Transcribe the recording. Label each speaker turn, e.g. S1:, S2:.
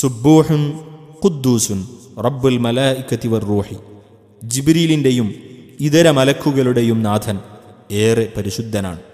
S1: സുബൂഹുൻ ഖുദ്ദൂസുൻ റബ്ബുൽ മലായിക്കത്തി റൂഹി ജിബിരിലിൻ്റെയും ഇതര മലക്കുകളുടെയും നാഥൻ ഏറെ പരിശുദ്ധനാണ്